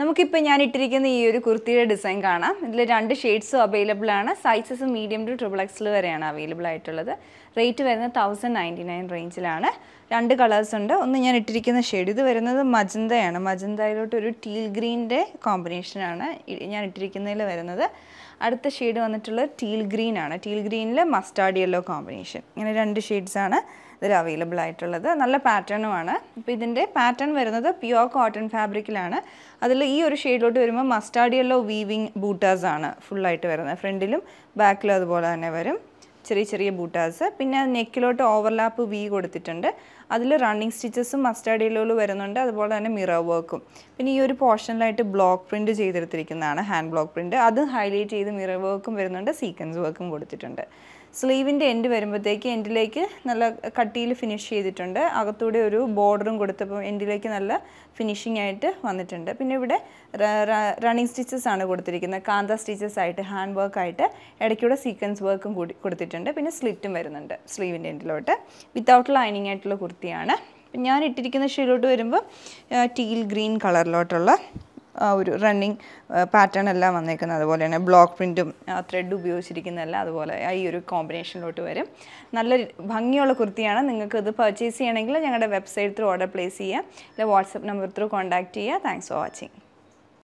നമുക്കിപ്പോൾ ഞാൻ ഇട്ടിരിക്കുന്ന ഈ ഒരു കുർത്തിയുടെ ഡിസൈൻ കാണാം ഇതിൽ രണ്ട് ഷെയ്ഡ്സും അവൈലബിൾ ആണ് സൈസസ് മീഡിയം ടു ട്രിപ്പിൾ എക്സിൽ വരെയാണ് അവൈലബിൾ ആയിട്ടുള്ളത് റേറ്റ് വരുന്നത് തൗസൻഡ് നയൻറ്റി നയൻ റേഞ്ചിലാണ് രണ്ട് കളേഴ്സ് ഉണ്ട് ഒന്ന് ഞാൻ ഇട്ടിരിക്കുന്ന ഷെയ്ഡ് ഇത് വരുന്നത് മജന്തയാണ് മജന്തയിലോട്ട് ഒരു ടീൽ ഗ്രീനിൻ്റെ കോമ്പിനേഷനാണ് ഞാൻ ഇട്ടിരിക്കുന്നതിൽ വരുന്നത് അടുത്ത ഷെയ്ഡ് വന്നിട്ടുള്ളത് ടീൽ ഗ്രീൻ ആണ് ടീൽ ഗ്രീനിൽ മസ്റ്റാർഡ് യെല്ലോ കോമ്പിനേഷൻ ഇങ്ങനെ രണ്ട് ഷെയ്ഡ്സാണ് ഇതിൽ അവൈലബിൾ ആയിട്ടുള്ളത് നല്ല പാറ്റേണുമാണ് ഇപ്പം ഇതിൻ്റെ പാറ്റേൺ വരുന്നത് പ്യുവർ കോട്ടൺ ഫാബ്രിക്കിലാണ് അതിൽ ഈ ഒരു ഷെയ്ഡിലോട്ട് വരുമ്പോൾ മസ്റ്റാർഡ് വീവിങ് ബൂട്ടേഴ്സാണ് ഫുള്ളായിട്ട് വരുന്നത് ഫ്രണ്ടിലും ബാക്കിലും അതുപോലെ തന്നെ വരും ചെറിയ ചെറിയ ബൂട്ടാസ് പിന്നെ നെക്കിലോട്ട് ഓവർലാപ്പ് വി കൊടുത്തിട്ടുണ്ട് അതിൽ റണ്ണിങ് സ്റ്റിച്ചസും മസ്റ്റാർഡ് യെല്ലോയിൽ വരുന്നുണ്ട് അതുപോലെ തന്നെ മിറർ വർക്കും പിന്നെ ഈ ഒരു പോർഷനിലായിട്ട് ബ്ലോക്ക് പ്രിൻറ്റ് ചെയ്തെടുത്തിരിക്കുന്നതാണ് ഹാൻഡ് ബ്ലോക്ക് പ്രിൻറ്റ് അത് ഹൈലൈറ്റ് ചെയ്ത് മിറർ വർക്കും വരുന്നുണ്ട് സീക്വൻസ് വർക്കും കൊടുത്തിട്ടുണ്ട് സ്ലീവിൻ്റെ എൻഡ് വരുമ്പോഴത്തേക്ക് എൻഡിലേക്ക് നല്ല കട്ടിയിൽ ഫിനിഷ് ചെയ്തിട്ടുണ്ട് അകത്തൂടെ ഒരു ബോർഡറും കൊടുത്തപ്പോൾ എൻഡിലേക്ക് നല്ല ഫിനിഷിംഗ് ആയിട്ട് വന്നിട്ടുണ്ട് പിന്നെ ഇവിടെ റണ്ണിങ് സ്റ്റിച്ചസ് ആണ് കൊടുത്തിരിക്കുന്നത് കാന്ത സ്റ്റിച്ചസ് ആയിട്ട് ഹാൻഡ് വർക്കായിട്ട് ഇടയ്ക്കൂടെ സീക്വൻസ് വർക്കും കൂടി കൊടുത്തിട്ടുണ്ട് വന്നിട്ടുണ്ട് പിന്നെ സ്ലിറ്റും വരുന്നുണ്ട് സ്ലീവിൻ്റെ എൻഡിലോട്ട് വിത്തൗട്ട് ലൈനിങ് ആയിട്ടുള്ള കുർത്തിയാണ് ഞാൻ ഇട്ടിരിക്കുന്ന ഷെയ്ഡിലോട്ട് വരുമ്പോൾ ടീൽ ഗ്രീൻ കളറിലോട്ടുള്ള ഒരു റണ്ണിങ് പാറ്റേൺ എല്ലാം വന്നേക്കുന്നത് അതുപോലെയാണ് ബ്ലോക്ക് പ്രിൻറ്റും ത്രെഡ് ഉപയോഗിച്ചിരിക്കുന്നതെല്ലാം അതുപോലെ ഈ ഒരു കോമ്പിനേഷനിലോട്ട് വരും നല്ല ഭംഗിയുള്ള കുർത്തിയാണ് നിങ്ങൾക്ക് ഇത് പർച്ചേസ് ചെയ്യണമെങ്കിൽ ഞങ്ങളുടെ വെബ്സൈറ്റ് ത്രൂ ഓർഡർ പ്ലേസ് ചെയ്യുക അല്ലെങ്കിൽ വാട്സപ്പ് നമ്പർ ത്രൂ കോൺടാക്റ്റ് ചെയ്യുക താങ്ക്സ് ഫോർ വാച്ചിങ്